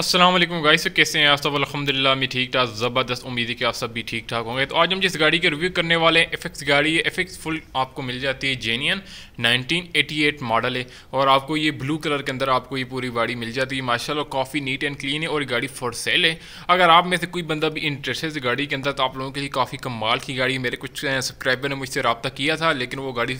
Aslam guys कैसे हैं आप सब अलहमदिल्ला मैं ठीक ठाक ज़बरदस्त उम्मीद है कि आप सब भी ठीक ठाक होंगे तो आज हम जिस गाड़ी के रिव्यू करने वाले हैं एफ गाड़ी है एफ फुल आपको मिल जाती है जेनियन 1988 मॉडल है और आपको ये ब्लू कलर के अंदर आपको ये पूरी गाड़ी मिल जाती है माशाल्लाह काफ़ी नीट एंड क्लीन है और गाड़ी फॉर सेल है अगर आप में से कोई बंदा भी इंटरेस्ट है गाड़ी के अंदर तो आप लोगों के लिए काफ़ी कमाल की गाड़ी मेरे कुछ सब्सक्राइबर ने मुझसे रबता किया था लेकिन वो गाड़ी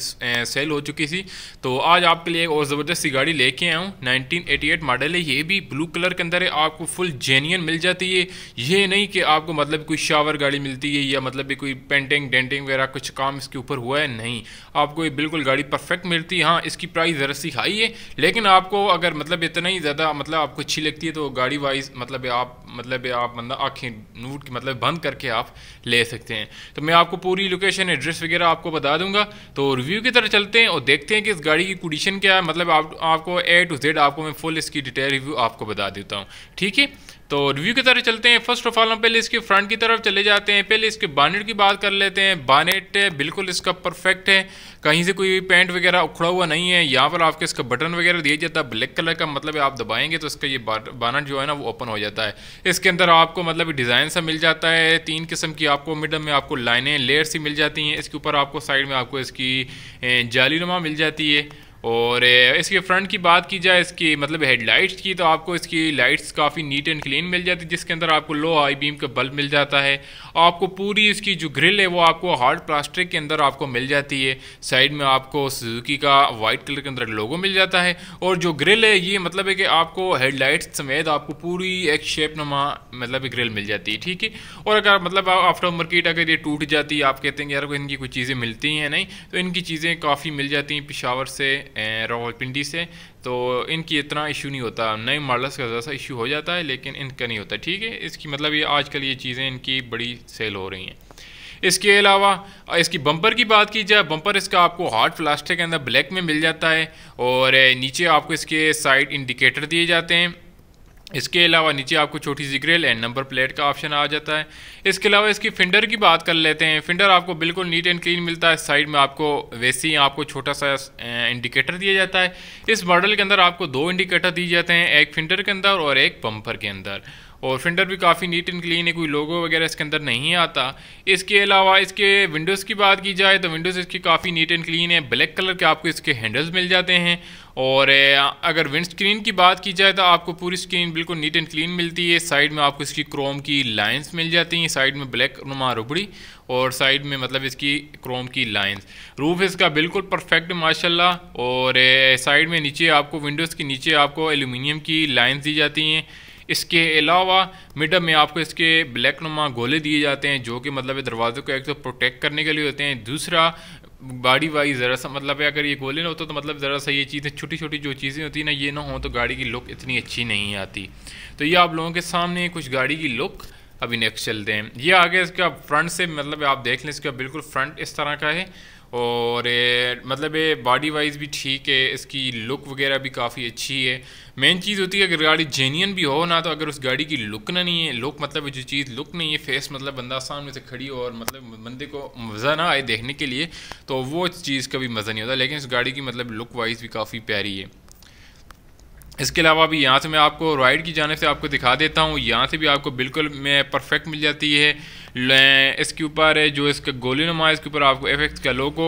सेल हो चुकी थी तो आज आपके लिए एक और ज़बरदस्त सी गाड़ी लेके आया हूँ नाइनटीन मॉडल है ये भी ब्लू कलर के अंदर है आपको फुल जेन्यन मिल जाती है ये नहीं कि आपको मतलब कोई शावर गाड़ी मिलती है या मतलब कोई पेंटिंग डेंटिंग वगैरह कुछ काम इसके ऊपर हुआ है नहीं आपको ये बिल्कुल गाड़ी परफेक्ट मिलती है हाँ इसकी प्राइस ज़रा सी हाई है लेकिन आपको अगर मतलब इतना ही ज़्यादा मतलब आपको अच्छी लगती है तो गाड़ी वाइज मतलब आप मतलब आप मतलब आँखें नूट मतलब बंद करके आप ले सकते हैं तो मैं आपको पूरी लोकेशन एड्रेस वगैरह आपको बता दूंगा तो रिव्यू की तरह चलते हैं और देखते हैं कि इस गाड़ी की कंडीशन क्या है मतलब आप, आपको ए टू जेड आपको मैं फुल इसकी डिटेल रिव्यू आपको बता देता हूँ ठीक है तो रिव्यू की तरफ चलते हैं फर्स्ट ऑफ ऑल हम पहले इसके फ्रंट की तरफ चले जाते हैं पहले इसके बानेट की बात कर लेते हैं बानेट बिल्कुल इसका परफेक्ट है कहीं से कोई पेंट वगैरह उखड़ा हुआ नहीं है यहाँ पर आपके इसका बटन वगैरह दिया जाता है ब्लैक कलर का मतलब आप दबाएंगे तो इसका ये बानट जो है ना वो ओपन हो जाता है इसके अंदर आपको मतलब डिज़ाइन सा मिल जाता है तीन किस्म की आपको मिडल में आपको लाइनें लेयर सी मिल जाती हैं इसके ऊपर आपको साइड में आपको इसकी जाली नुमा मिल जाती है और इसके फ्रंट की बात की जाए इसकी मतलब हेडलाइट्स की तो आपको इसकी लाइट्स काफ़ी नीट एंड क्लीन मिल जाती है जिसके अंदर आपको लो आई बीम का बल्ब मिल जाता है आपको पूरी इसकी जो ग्रिल है वो आपको हार्ड प्लास्टिक के अंदर आपको मिल जाती है साइड में आपको सुजुकी का वाइट कलर के अंदर लोगो मिल जाता है और जो ग्रिल है ये मतलब है कि आपको हेडलाइट्स समेत आपको पूरी एक शेप नमा मतलब ग्रिल मिल जाती है ठीक है और अगर मतलब आफ्टर मार्केट अगर ये टूट जाती है आप कहते हैं यार इनकी कुछ चीज़ें मिलती हैं नहीं तो इनकी चीज़ें काफ़ी मिल जाती हैं पिशावर से रावलपिंडी से तो इनकी इतना इशू नहीं होता नए मॉडल्स का ज़्यादा सा इशू हो जाता है लेकिन इनका नहीं होता ठीक है इसकी मतलब ये आजकल ये चीज़ें इनकी बड़ी सेल हो रही हैं इसके अलावा इसकी बम्पर की बात की जाए बम्पर इसका आपको हार्ड प्लास्टिक के अंदर ब्लैक में मिल जाता है और नीचे आपको इसके साइड इंडिकेटर दिए जाते हैं इसके अलावा नीचे आपको छोटी सी ग्रिल एंड नंबर प्लेट का ऑप्शन आ जाता है इसके अलावा इसकी फिंडर की बात कर लेते हैं फिंडर आपको बिल्कुल नीट एंड क्लीन मिलता है साइड में आपको वैसे ही आपको छोटा सा इंडिकेटर दिया जाता है इस मॉडल के अंदर आपको दो इंडिकेटर दिए जाते हैं एक फिंडर के अंदर और एक पंपर के अंदर और फिंडर भी काफ़ी नीट एंड क्लीन है कोई लोगो वगैरह इसके अंदर नहीं आता इसके अलावा इसके विंडोज़ की बात की जाए तो विंडोज़ इसकी काफ़ी नीट एंड क्लीन है ब्लैक कलर के आपको इसके हैंडल्स मिल जाते हैं और अगर विंड स्क्रीन की बात की जाए तो आपको पूरी स्क्रीन बिल्कुल नीट एंड क्लीन मिलती है साइड में आपको इसकी क्रोम की लाइंस मिल जाती हैं साइड में ब्लैक नुमा रुबड़ी और साइड में मतलब इसकी क्रोम की लाइंस रूफ इसका बिल्कुल परफेक्ट माशाल्लाह और साइड में नीचे आपको विंडोज़ के नीचे आपको एलुमिनियम की लाइन्स दी जाती हैं इसके अलावा मिडम में आपको इसके ब्लैक नुमा गोले दिए जाते हैं जो कि मतलब दरवाज़े को एक तो प्रोटेक्ट करने के लिए होते हैं दूसरा गाड़ी वाइज ज़रा सा मतलब अगर ये गोले ना होते तो, तो मतलब ज़रा सा ये चीज़ें छोटी छोटी जो चीज़ें होती ना ये ना हो तो गाड़ी की लुक इतनी अच्छी नहीं आती तो ये आप लोगों के सामने कुछ गाड़ी की लुक अभी नेक्स्ट चलते हैं ये आगे इसका फ्रंट से मतलब आप देख लें इसका बिल्कुल फ्रंट इस तरह का है और मतलब ये बॉडी वाइज भी ठीक है इसकी लुक वगैरह भी काफ़ी अच्छी है मेन चीज़ होती है अगर गाड़ी जेन्यन भी हो ना तो अगर उस गाड़ी की लुक ना नहीं है लुक मतलब जो चीज़ लुक नहीं है फेस मतलब बंदा सामने से खड़ी हो और मतलब बंदे को मज़ा ना आए देखने के लिए तो वो चीज़ का भी मज़ा नहीं होता लेकिन इस गाड़ी की मतलब लुक वाइज भी काफ़ी प्यारी है इसके अलावा अभी यहाँ से मैं आपको राइड की जाने से आपको दिखा देता हूँ यहाँ से भी आपको बिल्कुल मैं परफेक्ट मिल जाती है इसके ऊपर जो इसका गोली नुमा इसके ऊपर आपको एफ एक्स का लोगो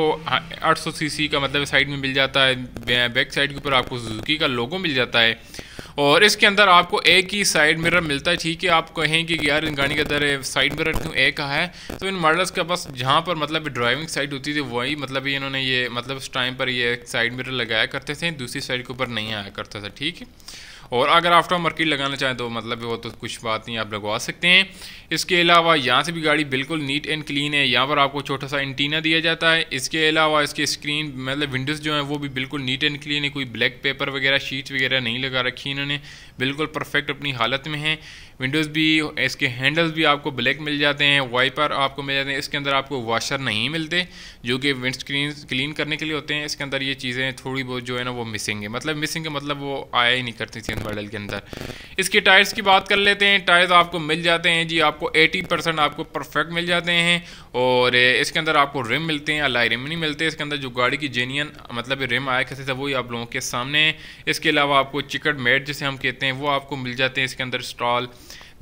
800 सीसी का मतलब साइड में मिल जाता है बैक साइड के ऊपर आपको सुजुकी का लोगो मिल जाता है और इसके अंदर आपको एक ही साइड मिरर मिलता है ठीक है आप कहें कि यार इन गाड़ी के अंदर साइड मिरर क्यों एक का है तो इन मॉडल्स के पास जहाँ पर मतलब ड्राइविंग साइड होती थी वही मतलब इन्होंने ये मतलब उस टाइम पर ये साइड मिरर लगाया करते थे दूसरी साइड के ऊपर नहीं आया करता था ठीक है और अगर आफ्टर मार्केट लगाना चाहें तो मतलब वो तो कुछ बात नहीं आप लगवा सकते हैं इसके अलावा यहाँ से भी गाड़ी बिल्कुल नीट एंड क्लीन है यहाँ पर आपको छोटा सा इंटीना दिया जाता है इसके अलावा इसके स्क्रीन मतलब विंडोज़ जो है वो भी बिल्कुल नीट एंड क्लीन है कोई ब्लैक पेपर वगैरह शीट वगैरह नहीं लगा रखी इन्होंने बिल्कुल परफेक्ट अपनी हालत में है विंडोज़ भी इसके हैंडल्स भी आपको ब्लैक मिल जाते हैं वाइपर आपको मिल जाते हैं इसके अंदर आपको वाशर नहीं मिलते जो कि विंड स्क्रीन क्लीन करने के लिए होते हैं इसके अंदर ये चीज़ें थोड़ी बहुत जो है ना वो मिसिंग है मतलब मिसिंग है मतलब वो आया ही नहीं करती थी मॉडल के अंदर इसके टायर्स की बात कर लेते हैं टायर्स आपको मिल जाते हैं जी आपको एटी परसेंट आपको परफेक्ट मिल जाते हैं और इसके अंदर आपको रिम मिलते हैं अलाई रिम नहीं मिलते इसके अंदर जो गाड़ी की जेनियन मतलब रिम आया करते थे वही आप लोगों के सामने है इसके अलावा आपको चिकट मेट जिसे हम कहते हैं वो आपको मिल जाते हैं इसके अंदर स्टॉल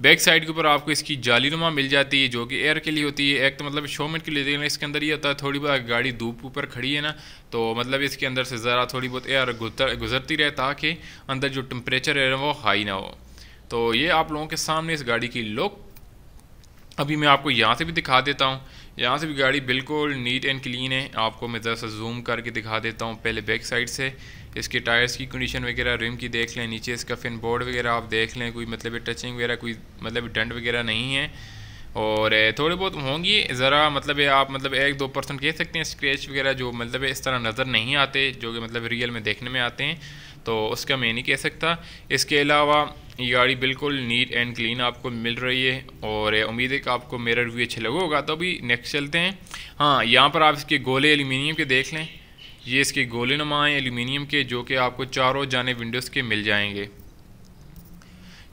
बैक साइड के ऊपर आपको इसकी जाली नुमा मिल जाती है जो कि एयर के लिए होती है एक तो मतलब शोमेंट के लिए देखना इसके अंदर ये होता है थोड़ी बहुत गाड़ी धूप ऊपर खड़ी है ना तो मतलब इसके अंदर से ज़रा थोड़ी बहुत एयर गुजरती रहे ताकि अंदर जो टम्परेचर है वो हाई ना हो तो ये आप लोगों के सामने इस गाड़ी की लुक अभी मैं आपको यहाँ से भी दिखा देता हूँ यहाँ से भी गाड़ी बिल्कुल नीट एंड क्लीन है आपको मैं ज़रा सा जूम करके दिखा देता हूँ पहले बैक साइड से इसके टायर्स की कंडीशन वगैरह रिम की देख लें नीचे इसका फिन बोर्ड वगैरह आप देख लें कोई मतलब टचिंग वगैरह कोई मतलब डंड वगैरह नहीं है और थोड़े बहुत होंगी ज़रा मतलब आप मतलब एक दो परसेंट कह सकते हैं स्क्रैच वगैरह जो मतलब इस तरह नज़र नहीं आते जो कि मतलब रियल में देखने में आते हैं तो उसका मैं नहीं कह सकता इसके अलावा ये गाड़ी बिल्कुल नीट एंड क्लीन आपको मिल रही है और उम्मीद है कि आपको मेरा रिव्यू अच्छा लगेगा होगा तो अभी नेक्स्ट चलते हैं हाँ यहाँ पर आप इसके गोले एल्यूमिनियम के देख लें ये इसके गोले हैं एलुमिनियम के जो कि आपको चारों जाने विंडोज़ के मिल जाएंगे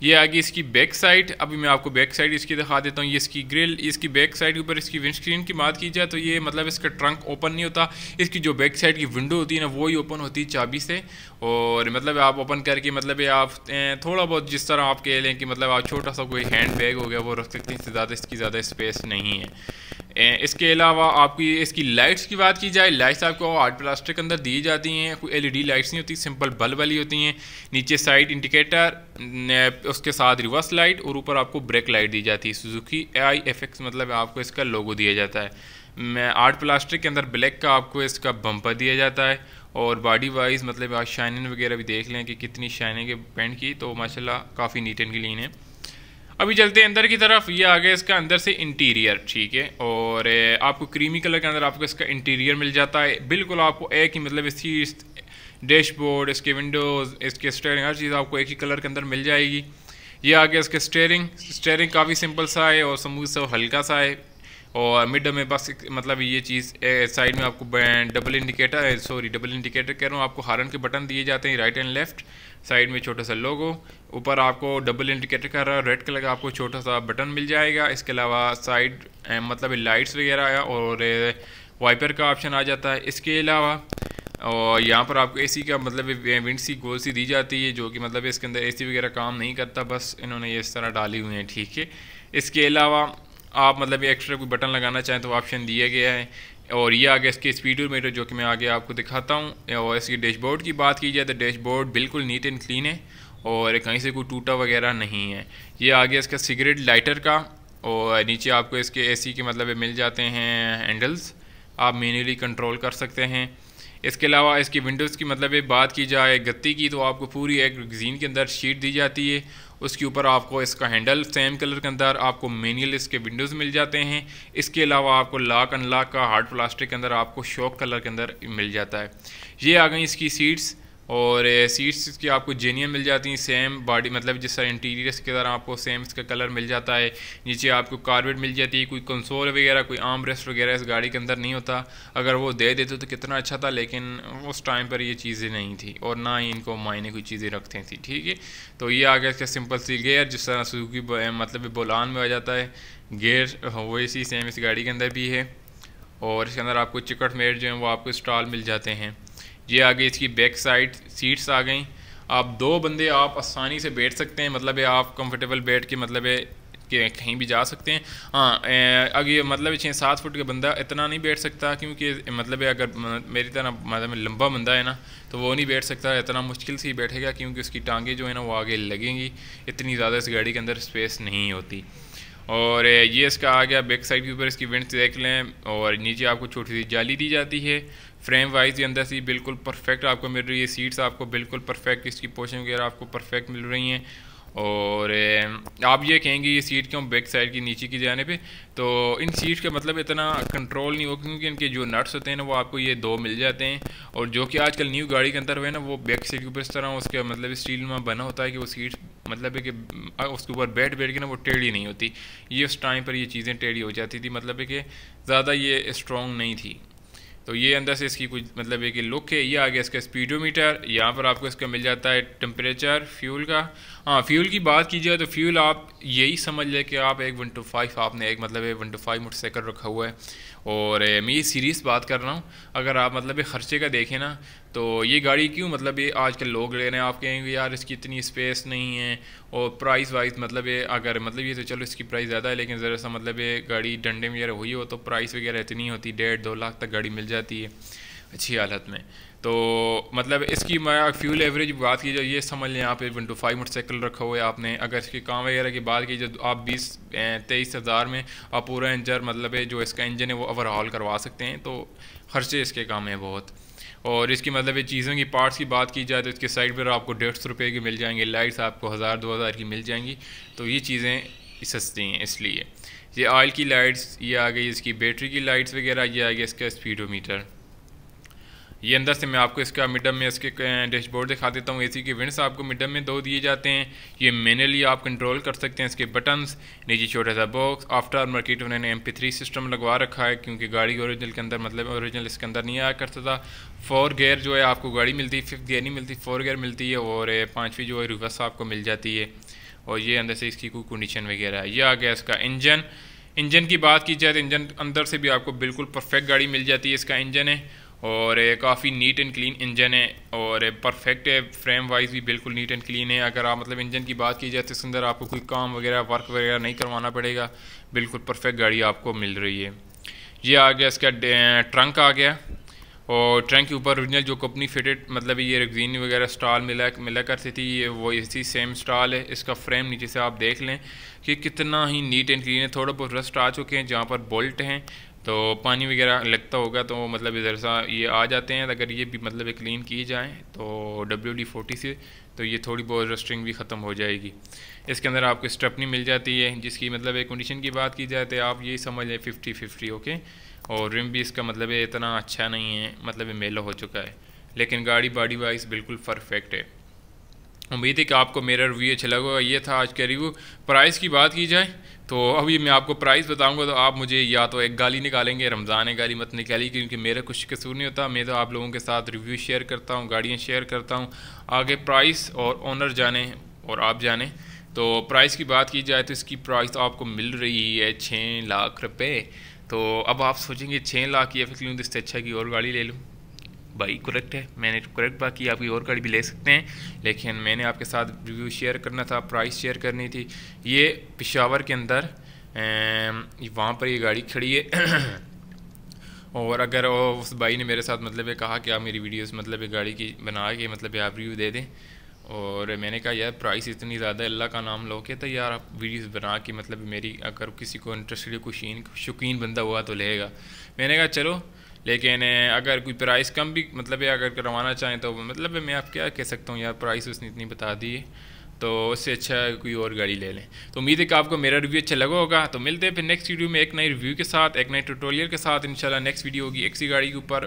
ये आ गई इसकी बैक साइड अभी मैं आपको बैक साइड इसकी दिखा देता हूँ ये इसकी ग्रिल इसकी बैक साइड के ऊपर इसकी विंडस्क्रीन की बात की जाए तो ये मतलब इसका ट्रंक ओपन नहीं होता इसकी जो बैक साइड की विंडो होती है ना वो ही ओपन होती है चाबी से और मतलब आप ओपन करके मतलब आप थोड़ा बहुत जिस तरह आप कह लें कि मतलब आप छोटा सा कोई हैंड बैग हो गया वो रख सकते हैं इससे ज़्यादा इसकी ज़्यादा स्पेस नहीं है इसके अलावा आपकी इसकी लाइट्स की बात की जाए लाइट्स आपको आर्ट प्लास्टिक के अंदर दी जाती हैं कोई एलईडी लाइट्स नहीं होती सिंपल बल्ब वाली होती हैं नीचे साइड इंडिकेटर उसके साथ रिवर्स लाइट और ऊपर आपको ब्रेक लाइट दी जाती है सुजुकी आई एफ मतलब आपको इसका लोगो दिया जाता है आर्ट प्लास्टिक के अंदर ब्लैक का आपको इसका बम्पर दिया जाता है और बॉडी वाइज मतलब आप शाइनिंग वगैरह भी देख लें कि कितनी शाइनिंग है पेंट की तो माशाल्लाह काफ़ी नीट एंड क्लीन है अभी चलते हैं अंदर की तरफ ये आ गया इसका अंदर से इंटीरियर ठीक है और आपको क्रीमी कलर के अंदर आपको इसका इंटीरियर मिल जाता है बिल्कुल आपको एक ही मतलब इसकी डैशबोर्ड इसके विंडोज़ इसके स्टेयरिंग हर चीज़ आपको एक ही कलर के अंदर मिल जाएगी ये आ गया इसके स्टेयरिंग स्टेयरिंग काफ़ी सिंपल सा है और समूह सा हल्का सा है और मिड में बस मतलब ये चीज़ साइड में आपको double indicator sorry double indicator कह रहा हूँ आपको हारन के बटन दिए जाते हैं राइट एंड लेफ्ट साइड में छोटा सा लोगो ऊपर आपको डबल इंडिकेटर कर रहा है रेड कलर का आपको छोटा सा बटन मिल जाएगा इसके अलावा साइड मतलब लाइट्स वगैरह आया और वाइपर का ऑप्शन आ जाता है इसके अलावा और यहाँ पर आपको एसी का मतलब विंड सी गोल सी दी जाती है जो कि मतलब इसके अंदर एसी वगैरह काम नहीं करता बस इन्होंने ये इस तरह डाली हुई हैं ठीक है इसके अलावा आप मतलब एक्स्ट्रा कोई बटन लगाना चाहें तो ऑप्शन दिया गया है और ये आ गया इसके स्पीड मीटर जो कि मैं आगे आपको दिखाता हूँ और इसकी डैशबोर्ड की बात की जाए तो डैशबोर्ड बिल्कुल नीट एंड क्लीन है और कहीं से कोई टूटा वगैरह नहीं है ये आ गया इसका सिगरेट लाइटर का और नीचे आपको इसके एसी के मतलब मिल जाते हैं हैंडल्स आप मेनली कंट्रोल कर सकते हैं इसके अलावा इसकी विंडोज़ की मतलब बात की जाए गत्ती की तो आपको पूरी एक गज़ीन के अंदर शीट दी जाती है उसके ऊपर आपको इसका हैंडल सेम कलर के अंदर आपको मेनुअल इसके विंडोज़ मिल जाते हैं इसके अलावा आपको लाक अनलॉक का हार्ड प्लास्टिक के अंदर आपको शॉक कलर के अंदर मिल जाता है ये आ गई इसकी सीट्स और सीट्स की आपको जेनियन मिल जाती हैं सेम बॉडी मतलब जिस तरह इंटीरियर्स की तरह आपको सेम इसका कलर मिल जाता है नीचे आपको कारपेट मिल जाती है कोई कंसोल वगैरह कोई आम रेस्ट वगैरह इस गाड़ी के अंदर नहीं होता अगर वो दे देते तो कितना अच्छा था लेकिन उस टाइम पर ये चीज़ें नहीं थी और ना ही इनको मायने कोई चीज़ें रखती थी ठीक है तो ये आ गया इसका सिंपल सी गेयर जिस तरह सुजुकी मतलब बोलान में आ जाता है गेयर हाँ, वो इसी सेम इस गाड़ी के अंदर भी है और इसके अंदर आपको चिकट मेट जो है वो आपको स्टॉल मिल जाते हैं ये आ गई इसकी बैक साइड सीट्स आ गई आप दो बंदे आप आसानी से बैठ सकते हैं मतलब है आप कंफर्टेबल बैठ के मतलब है कि कहीं भी जा सकते हैं हाँ अगर मतलब छः सात फुट का बंदा इतना नहीं बैठ सकता क्योंकि मतलब है अगर मेरी तरह मतलब लंबा बंदा है ना तो वो नहीं बैठ सकता इतना मुश्किल से ही बैठेगा क्योंकि उसकी टांगें जो है ना वो आगे लगेंगी इतनी ज़्यादा इस गाड़ी के अंदर स्पेस नहीं होती और ये इसका आ गया बैक साइड के ऊपर इसकी विंड देख लें और नीचे आपको छोटी सी जाली दी जाती है फ्रेम वाइज ये अंदर से बिल्कुल परफेक्ट आपको मिल रही है सीट्स आपको बिल्कुल परफेक्ट इसकी पोशन वगैरह आपको परफेक्ट मिल रही हैं और आप ये कहेंगे ये सीट क्यों बैक साइड की नीचे की जाने पे तो इन सीट का मतलब इतना कंट्रोल नहीं होगा क्योंकि इनके जो नट्स होते हैं ना वो आपको ये दो मिल जाते हैं और जो कि आजकल न्यू गाड़ी के अंदर हुए ना वो बैक सीट के ऊपर इस तरह उसके मतलब स्टील में बना होता है कि वो सीट मतलब है कि उसके ऊपर बैठ बैठ के ना वो टेढ़ी नहीं होती ये उस टाइम पर ये चीज़ें टेढ़ी हो जाती थी मतलब है कि ज़्यादा ये स्ट्रॉन्ग नहीं थी तो ये अंदर से इसकी कुछ मतलब एक लुक है ये आ गया इसका स्पीडोमीटर यहाँ पर आपको इसका मिल जाता है टेम्परेचर फ्यूल का हाँ फ्यूल की बात की जाए तो फ्यूल आप यही समझ लें कि आप एक वन टू फाइव आपने एक मतलब एक वन टू फाइव मोटरसाइकिल रखा हुआ है और मैं ये सीरीज़ बात कर रहा हूँ अगर आप मतलब ये ख़र्चे का देखें ना तो ये गाड़ी क्यों मतलब ये आजकल लोग ले रहे हैं आप कहेंगे यार इसकी इतनी स्पेस नहीं है और प्राइस वाइज मतलब ये अगर मतलब ये तो चलो इसकी प्राइस ज़्यादा है लेकिन ज़रा सा मतलब ये गाड़ी डंडे वगैरह हुई हो तो प्राइस वगैरह इतनी होती डेढ़ दो लाख तक गाड़ी मिल जाती है अच्छी हालत में तो मतलब इसकी मैं फ्यूल एवरेज बात की जाए ये समझ लें आप वन टू फाइव मोटरसाइकिल रखा हुआ है आपने अगर इसके काम वगैरह की बात की जाए तो आप बीस तेईस हज़ार में आप पूरा इंजर मतलब जो इसका इंजन है वो ओवरहॉल करवा सकते हैं तो खर्चे इसके काम हैं बहुत और इसकी मतलब ये चीज़ों की पार्ट्स की बात की जाए तो इसके साइड पर आपको डेढ़ सौ रुपये की मिल जाएंगे लाइट्स आपको हज़ार दो हज़ार की मिल जाएंगी तो ये चीज़ें सस्ती हैं इसलिए ये ऑयल की लाइट्स ये आ गई इसकी बैटरी की लाइट्स वगैरह ये आ गया इसका स्पीडोमीटर ये अंदर से मैं आपको इसका मिडम में इसके डैशबोर्ड दिखा देता हूँ एसी के विंड्स आपको मिडम में दो दिए जाते हैं ये मैनुअली आप कंट्रोल कर सकते हैं इसके बटन्स नीचे छोटा सा बॉक्स आफ्टर मार्केट उन्होंने एम पी सिस्टम लगवा रखा है क्योंकि गाड़ी ओरिजिनल के अंदर मतलब ओरिजिनल इसके अंदर नहीं आया करता था फोर गेयर जो है आपको गाड़ी मिलती है फिफ्थ गेयर नहीं मिलती फोर गेयर मिलती है और पाँचवीं जो है रिवर्स आपको मिल जाती है और ये अंदर से इसकी कोई कंडीशन वगैरह है ये आ गया इसका इंजन इंजन की बात की जाए तो इंजन अंदर से भी आपको बिल्कुल परफेक्ट गाड़ी मिल जाती है इसका इंजन है और काफ़ी नीट एंड क्लीन इंजन है और परफेक्ट है फ्रेम वाइज भी बिल्कुल नीट एंड क्लीन है अगर आप मतलब इंजन की बात की जाए तो इसके अंदर आपको कोई काम वगैरह वर्क वगैरह नहीं करवाना पड़ेगा बिल्कुल परफेक्ट गाड़ी आपको मिल रही है ये आ गया इसका ट्रंक आ गया और ट्रंक के ऊपर ओरिजिनल जो कंपनी फिटेड मतलब ये रेगजीन वगैरह स्टॉल मिला मिला करती थी ये वो इसी सेम स्टॉल है इसका फ्रेम नीचे से आप देख लें कि कितना ही नीट एंड क्लीन है थोड़ा बहुत रस्ट आ चुके हैं जहाँ पर बोल्ट हैं तो पानी वगैरह लगता होगा तो मतलब इधर सा ये आ जाते हैं अगर ये भी मतलब क्लीन किए जाएँ तो डब्ल्यू डी फोर्टी से तो ये थोड़ी बहुत रस्टिंग भी ख़त्म हो जाएगी इसके अंदर आपको स्टपनी मिल जाती है जिसकी मतलब एक कंडीशन की बात की जाए तो आप यही समझ लें फिफ्टी फिफ्टी ओके और रिम भी इसका मतलब इतना अच्छा नहीं है मतलब मेला हो चुका है लेकिन गाड़ी बॉडी वाइज बिल्कुल परफेक्ट है उम्मीद है कि आपको मेरा रिव्यू अच्छा लगा ये था आज का रिव्यू प्राइस की बात की जाए तो अभी मैं आपको प्राइस बताऊंगा तो आप मुझे या तो एक गाली निकालेंगे रमज़ान गाली मत निकाली क्योंकि मेरा कुछ कसूर नहीं होता मैं तो आप लोगों के साथ रिव्यू शेयर करता हूँ गाड़ियाँ शेयर करता हूँ आगे प्राइस और ऑनर जाने और आप जाने तो प्राइस की बात की जाए तो इसकी प्राइस तो आपको मिल रही है छः लाख रुपये तो अब आप सोचेंगे छः लाख या फिर क्यों इससे अच्छा की और गाड़ी ले लूँ बाई करेक्ट है मैंने करेक्ट तो बाकी आपकी और गाड़ी भी ले सकते हैं लेकिन मैंने आपके साथ रिव्यू शेयर करना था प्राइस शेयर करनी थी ये पिशावर के अंदर वहाँ पर ये गाड़ी खड़ी है और अगर उस भाई ने मेरे साथ मतलब ये कहा कि आप मेरी वीडियोस मतलब ये गाड़ी की बना के मतलब आप रिव्यू दे दें और मैंने कहा यार प्राइस इतनी ज़्यादा अल्लाह का नाम लो के तो यार आप वीडियोस बना के मतलब मेरी अगर किसी को इंटरेस्टेड कोई शौकीन बंदा हुआ तो लेगा मैंने कहा चलो लेकिन अगर कोई प्राइस कम भी मतलब है अगर करवाना चाहें तो मतलब मैं आप क्या कह सकता हूँ यार प्राइस उसने इतनी बता दी है तो उससे अच्छा कोई और गाड़ी ले लें तो उम्मीद है कि आपको मेरा रिव्यू अच्छा लगा होगा तो मिलते हैं फिर नेक्स्ट वीडियो में एक नई रिव्यू के साथ एक नए ट्यूटोरियल के साथ इंशाल्लाह नेक्स्ट वीडियो होगी एक्सी गाड़ी के ऊपर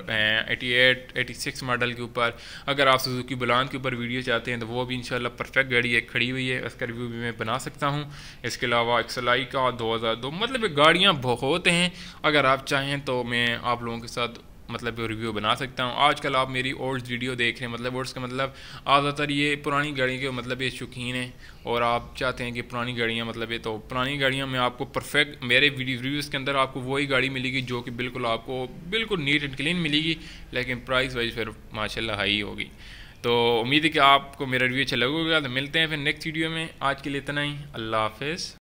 eighty eight eighty six model के ऊपर अगर आप सुजुकी बुलान के ऊपर वीडियो चाहते हैं तो वो भी इंशाल्लाह परफेक्ट गाड़ी एक खड़ी हुई है उसका रिव्यू भी मैं बना सकता हूँ इसके अलावा एक्सलाई का दो हज़ार दो मतलब गाड़ियाँ बहुत हैं अगर आप चाहें तो मैं आप लोगों के साथ मतलब रिव्यू बना सकता हूँ आजकल आप मेरी ओल्ड वीडियो देख रहे हैं मतलब ओल्ड्स का मतलब ज़्यादातर ये पुरानी गाड़ियों के मतलब ये शौकीन हैं और आप चाहते हैं कि पुरानी गाड़ियाँ मतलब ये तो पुरानी गाड़ियाँ में आपको परफेक्ट मेरे रिव्यूज़ के अंदर आपको वही गाड़ी मिलेगी जो कि बिल्कुल आपको बिल्कुल नीट एंड क्लीन मिलेगी लेकिन प्राइस वाइज फिर माशाल्लाह हाई होगी तो उम्मीद है कि आपको मेरा रिव्यू अच्छा लगेगा तो मिलते हैं फिर नेक्स्ट वीडियो में आज के लिए इतना ही अल्लाह हाफिज़